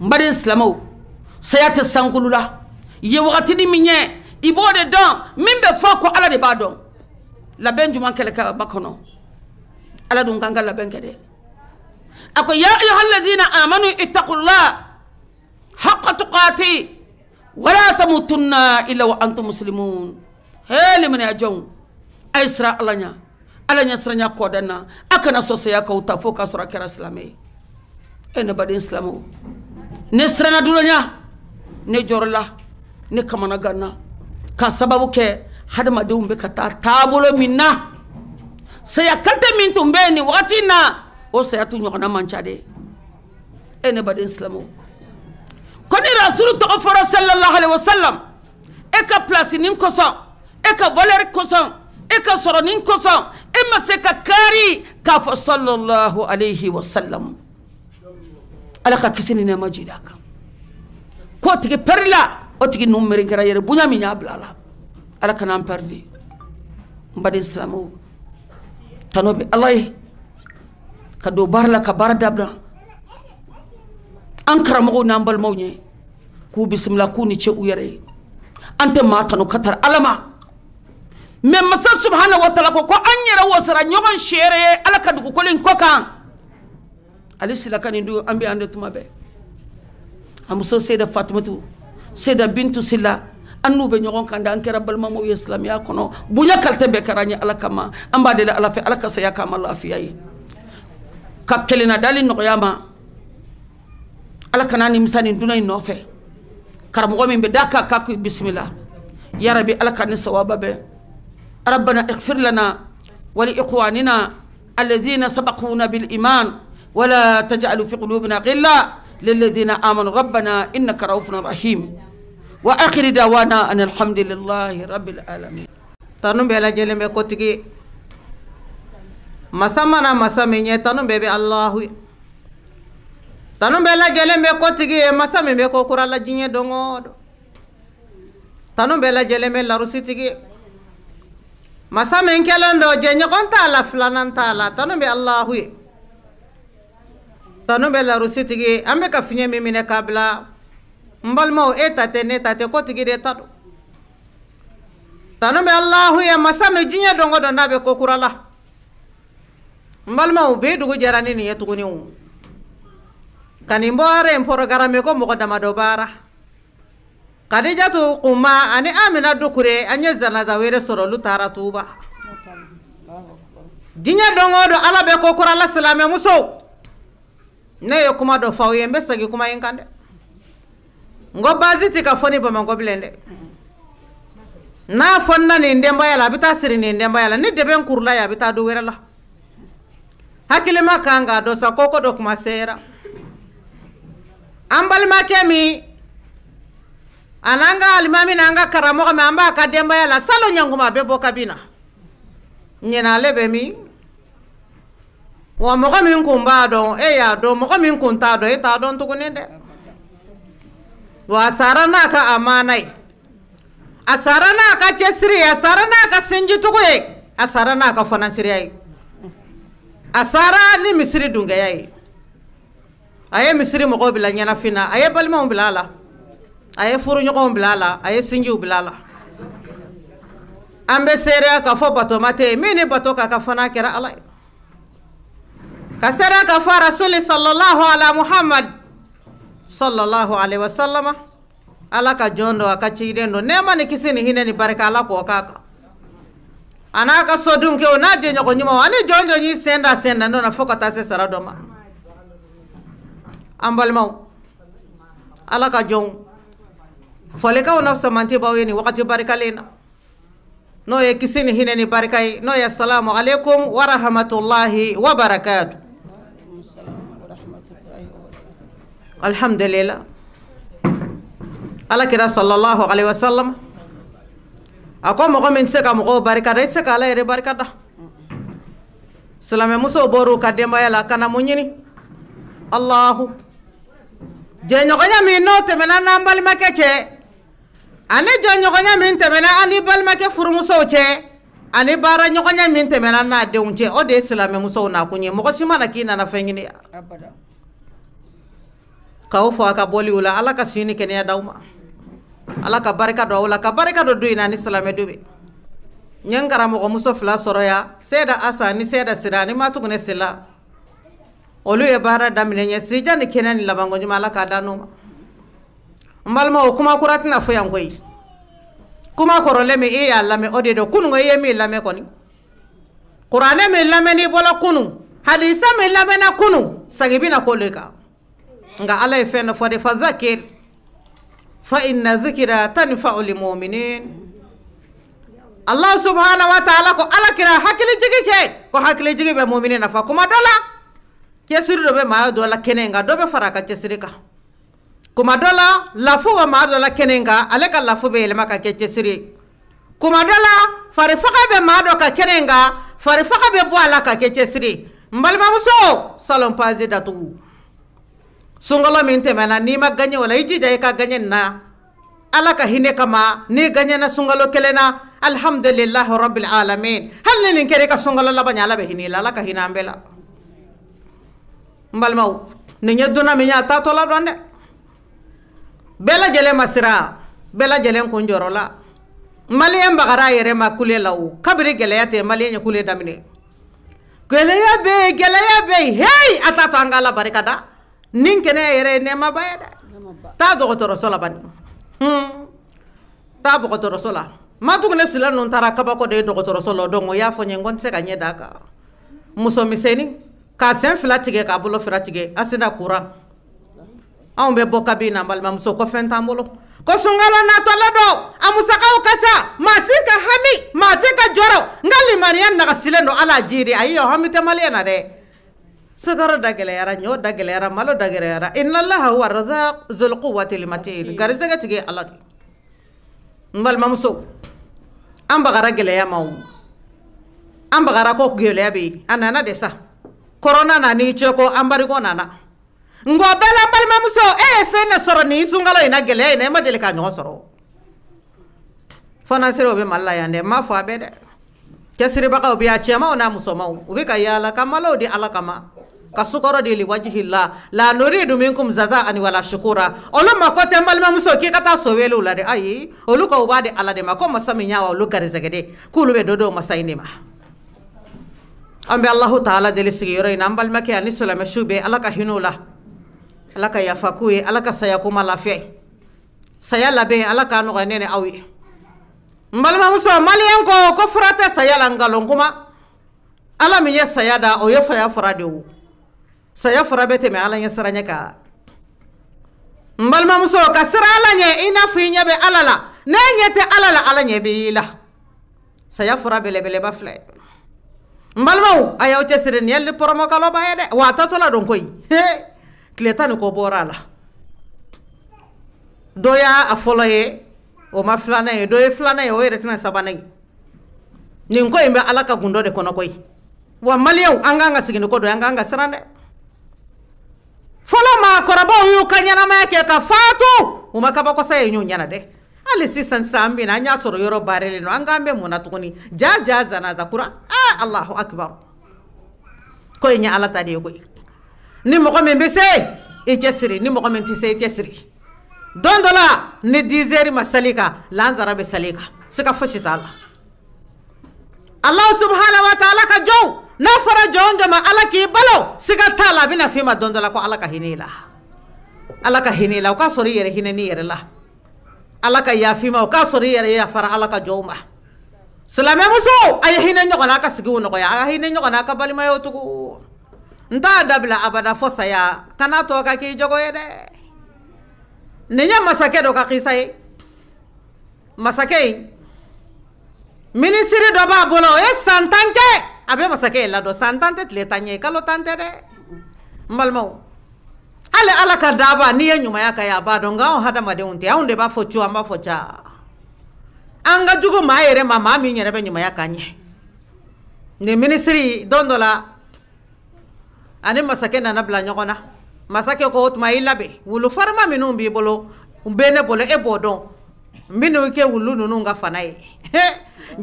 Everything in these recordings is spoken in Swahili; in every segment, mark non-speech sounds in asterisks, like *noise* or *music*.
mbaden silamaw saya tɛ sankulula ye wagatini min ɲɛ i b'o de dɔn min bɛ fɔ ko ala de b'a dɔn labɛn juman kɛlɛ ka ba kɔnɔ ala dun kan ka labɛn kɛ dɛ a ko ya ayuha alladina amanu ittaqulla haqqa tuqati wala tamutunna illa wa antum muslimun hele mene a jɔnw a ye sira ala ɲa ala ɲɛ siranya kɔdan na a kana sɔ saya kaw ta fo k'a sɔrɔ a kɛra silamɛ ye e ne baden silamɛw ne sirana dulonya ne jɔrɔla ne kamana ganna ka sababu kɛ hadamadenw bɛ ka taa taabolo min na saya kalite min tun bɛ yen nin wagati in na o saya tu ɲɔgɔnna man ca de e ne baden silamɛw ko ni rasulu tɔgɔ fɔra sallallahu alaihi wasallam e ka pilasi nin kosɔn e ka valeur kosɔn e ka sɔrɔ nin kosɔn e ma se ka kaari k'a fɔ sallallahu alaihi wasallam ala ka kisi ni nɛɛma jida kan k'o tigi pɛri o tigi nu miiri yɛrɛ bonya min y'a bila la ala kana an pɛridi n baden silamɛw tano bɛ ala ye ka don baara la ka baara dabila an karamɔgɔw n'an balimaw ɲɛ k'u bisimila k'u ni ce u yɛrɛ ye an tɛ maa tanu ka tara ala ma mɛ masa subhana wa taala ko ko an yɛrɛ wasara ɲɔgɔn seere ye ala ka dugukolo in kɔ kan ali silakani du an bɛ an de tuma bɛɛ a muso seda fatumatu seda bintu sila an n'u bɛ ɲɔgɔn kan da an kɛra balimamaw ye silamɛya kɔnɔ bonya kalite bɛɛ kɛra an ye ala kama an b'a deli ala fɛ ala ka saya k'an ma lafiya ye ka kelenna dali nɔgɔya ma ala kana nimisa nin dunan in nɔfɛ karamɔgɔ min bɛ d'a kan k'a k'i bisimila yarabi ala ni sawaba bɛɛ ربنا اغفر لنا ولإخواننا الذين سبقونا بالإيمان ولا تجعل في قلوبنا غلا للذين آمنوا ربنا إنك رؤوف رحيم وآخر دعوانا أن الحمد لله رب العالمين tanu bɛɛ lajɛlen bɛ kotigi masa mana masa min ye tanu bɛɛ bɛ alahu ye tanu bɛɛ lajɛlen bɛ kotigi ye masa min bɛ ko kura la diɲɛ don o don tanu bɛɛ lajɛlen bɛ larusitigi masa min kɛlen don jɛɲɔgɔn t'a la filanan t'a la tanu bɛ alahu ye tanu bɛ larusi tigi ye an bɛ ka fiɲɛ min minɛ k'a bila n balimaw e ta tɛ ne ta tɛ ko tigi de ta don tanu bɛ alahu ye masa min diɲɛ dɔn o dɔn n'a bɛ ko kura la n balimaw bi dugu jɛra ni nin ye tuguni o ka nin bɔre in porogarame ko mɔgɔ damadɔ baara kadijatu kuma ani amina dukure an ye zanaza wɛrɛ sɔrɔ olu taara tuba diɲɛ dɔn o dɔn ala bɛ ko kura la silamɛmusow ne kuma do f'aw ye sagi kuma in ngo bazi tika foni baasi mango ka n'a fonna ni ndemba yala bita siri ni ndemba yala ni dɛbɛn kurula ya bita bɛ la hakilima kan k'a sa koko do kuma sera ambal makemi ananga alimami n'an ka karamɔgɔ min an b'a ka denbaya la salon ɲankuma a na ɲinɛ wa mɔgɔ min kun b'a dɔn e eh, y'a dɔn mɔgɔ min kun eh, t'a dɔn e t'a dɔn tuguni dɛ wa a sara n'a ka amana ye a sara n'a ka cɛsiri ye a sara n'a ka sinjitugu ye a sara n'a ka fanasiriya ye a sara ni misiri dunkɛya ye a ye misiri mɔgɔw bila ɲɛnafin na a ye balimaw bila a la a ye furuɲɔgɔnw bila a la a ye sinjiw bila a la an bɛ seereya k'a fɔ batoma tɛ yen min ni bato k'a ka fana kɛra ala ye kasaraka fa rasuli sallallahu ala muhammad sallallahu alaihi wasallama ala ka jondo a ka ciyidendo nema ni kisini hine ni barika ala ko kaka ana ka sodun ke na je nyoko nyuma ani jonjo nyi senda senda ndona foka ta se sara doma ambal mau ala ka jong fole ka ona samanti ni wakati barika lena no ye kisini hine ni barika no ye assalamu alaikum wa rahmatullahi wa barakatuh alhamdulillah ala kira sallallahu alaihi wasallam a mo mɔgɔ min tɛ se ka mɔgɔw barikada i tɛ se ka ala yɛrɛ barikada silamɛmusow bɔr'u ka la kana mun ɲini allahu jɛɲɔgɔnya min temena na n'an make che. ani jɛɲɔgɔnya min ani an make muso che. ani baara kanya min temena n'a oh, denw cɛ o de ye silamɛmusow nakun ye mɔgɔ si mana k'i ka wo fo a ka ala ka sini kenya dauma ma ala ka barika do aw ka barika do du ina ni salame du be n ye n karamɔgɔmuso fila sɔrɔ asa ni seda sira ni tugne sila olu ye baara daminɛ nya sija ni kɛnɛ ni labankoɲuman ala k'a da n'u ma n balima o kuma kura tɛna fo yan koyi kuma korole me i y'a lamɛn o de don kunungo i ye min lamɛn kɔni kuranɛ min lamɛn n'i bɔla kunu hadisa min lamɛnna kunu sagi bina k'o le nga ala ye fɛn dɔ fɔ de fa zakir fa inna zikira tanfa'u lilmu'minin allah subhanahu wa ta'ala ko ala kira hakili jigi kɛ ko hakili jigi bɛ mumini nafa kuma dɔ la cɛsiri dɔ bɛ maa dɔ la kɛnɛ kan dɔ bɛ fara a ka cɛsiri kan kuma dɔ la lafu bɛ maa dɔ la kɛnɛ kan ale ka lafu bɛ yɛlɛma ka kɛ cɛsiri kuma dɔ la farifaga bɛ maa dɔ ka kɛnɛ fari farifaga bɛ bɔ a la ka kɛ cɛsiri n balimamuso salon paze datugu sungala minte mana n'i ma ganye wala la i ka ganye na ala ka hine kama n'i na sungalo kelena na alhamdulilahi rabil alamin hal ni kere ka sungalo la banya la be hine la ala ka hina an bɛɛ la n balimaw nin ye donna min ye bagara yere ma kule law kabri gele yate mali maliyɛn kule damine gɛlɛya bɛ yen gɛlɛya t'a nin kɛnɛ yɛrɛ ye nɛɛmaba ye dɛ taa dɔgɔtɔrɔso la bani hmm. taa dɔgɔtɔrɔso la matugune sila nu taara kabako de ye dɔgɔtɔrɔso la donc o y'a fɔ n ye n ko n tɛ se ka ɲɛ d'a kan musomisɛnnin k'a sen fila tigɛ k'a bolo fila tigɛ asina kuran anw bɛ bɔ kabi na balimamuso kɔfɛn t'an bolo ko sunkalo natɔla do a musakaw ka ca maa si ka hami maa ti ka jɔrɔ nka limaniya nagasilen do ala jiri ayi o hami tɛ maliyɛn na dɛ sigaro da gɛlɛyara ɲɔ da gɛlɛyara malo da gɛlɛyara inalaha wa raza zul quwwati limatin garisɛgɛ tigi ala de n balimamuso an bagara gɛlɛya ma o an bagara ko gɛlɛya bɛ yen a nana de sa kɔrɔna na n'i cɛ ko an nana nka o bɛɛ la n balimamuso e ye fɛn de sɔrɔ nin sunkalo in na gɛlɛya in na e ma deli ka ɲɔgɔn sɔrɔ fo o bɛ mali la yan dɛ m'a fɔ a bɛɛ dɛ cɛsiribagaw bɛ yan cɛmanw n'a musomanw u bɛ ka yaala ka malow di ala kama kasukoro de liwajihila la nuridu minkum jazaan wala shukura olu makote tɛ n balimamuso k'i ka taa so la dɛ ayi olu ka u b'a di ala de ma ko masa min ɲawa olu garizɛgɛ de k'olu bɛ do do masa ma an bɛ alahu taala deli sigi in na an balimakɛ ani silamɛsiw bɛ ala ka hinɛw la ala ka yafa k'u ye ala ka saya kuma lafiya saya labɛn ala k'a nɔgɔya ne ni aw ye n balimamuso maliyɛn ko ko fura tɛ saya la nkalon kuma ala min ye saya da o ye saya fura bɛ tɛmɛ ala ɲɛ siranya kan n balimamuso ka sira ala ɲɛ i n'a fɔ i ɲɛ bɛ ala la ne ɲɛ tɛ ala la ala ɲɛ b'i la saya fura belebeleba filɛ n balimaw a y'aw cɛsiri nin ye li pɔrɔmɔkaloba ye dɛ wa a tatɔla don koyi tile tan ni kɔ bɔra a la dɔ y'a fɔlɔ ye o ma filanan ye dɔ ye filanan ye o yɛrɛ tɛna sabanan ye nin ko in bɛ ala ka gundo de kɔnɔ koyi wa maliyɛnw an kan ka segin ni ko dɔ ye an kan ka siran dɛ fɔlɔ maakɔrɔbaw y'u ka ɲɛnamaya kɛ ka faatu u ma kabakosa ye ɲ'u ɲɛna dɛ hali sisan sisan an bɛna an y'a sɔrɔ yɔrɔ baarelen don an k'an bɛ mun na tuguni ja ja zanaza kura aa allahu akbar ko in ye ala ta de ye koyi ni mɔgɔ min be se i cɛsiri ni mɔgɔ min tɛ se i cɛsiri don dɔ la ni dizeri ma sali kan lansara bɛ sali kan siga fosi t'a la alahu subahana wa taala ka jɔnw n'a fɔra jɔn jɔn ma ala k'i balo siga t'a la a bɛna f'i ma don dɔ la ko ala ka hinɛ i la ala ka hinɛ i la o k'a sɔrɔ i yɛrɛ hinɛ n'i yɛrɛ la ala ka yafa i ma o k'a sɔrɔ i yɛrɛ yafara ala ka jɔnw ma silamɛ muso a ye hinɛ ɲɔgɔn na a ka sigiw nɔgɔya a ka hinɛ ɲɔgɔn na a ka balimayaw tugu n t'a dabila abada fo saya kana tɔ ka k'i jogo ye dɛ nin ye masakɛ dɔ ka kisa ye masakɛ in minisiri dɔ b'a bolo o ye san tan kɛ a bɛ masakɛ ye ladɔn san tan tɛ tile tan ɲɛ kalo tan tɛ dɛ n balimaw hali ala ka daba n'i ye ɲumanya ka ye a b'a dɔn nka anw hadamadenw tɛ anw de b'a fɔ cu an b'a fɔ ca an ka jugu maa yɛrɛ ma maa min yɛrɛ bɛ ɲumanya ka ɲɛ nin minisiri don dɔ la ani masakɛ nana bila ɲɔgɔn na masakɛ ko o tuma i labɛn wulu farima minnu b'i bolo bɛ ne bolo e b'o dɔn n bɛ n'o kɛ wulu ninnu ka fana ye *laughs*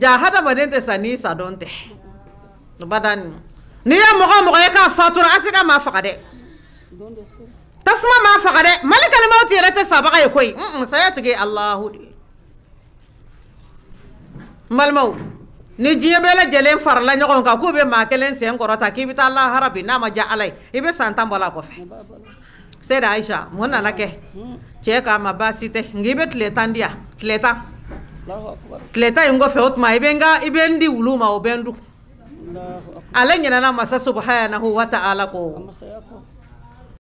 ja hadamaden tɛ sa n'i sa dɔn tɛ badan n'i ye mɔgɔ mɔgɔ ye k'a fatura asida ma faga dɛ tasuma ma faga dɛ mali kalimaw ti yɛrɛ tɛ sabaga ye koyi saya tigi alahu de n balimaw ni diɲɛ bɛɛ lajɛlen farala ɲɔgɔn kan k'u bɛ maa kelen sen kɔrɔta k'i bɛ taa lahara bi n'a ma diya ala ye i bɛ san tan bɔ a kɔfɛ seyida ayisa mun nana kɛ cɛ k'a ma baasi tɛ nka i bɛ tile tan di yan tile tan tile tan in kɔfɛ o tuma i bɛ n ka i bɛ n di wulu ma o bɛ n dun. Allah. nyana na masa subhanahu wa ta'ala ko.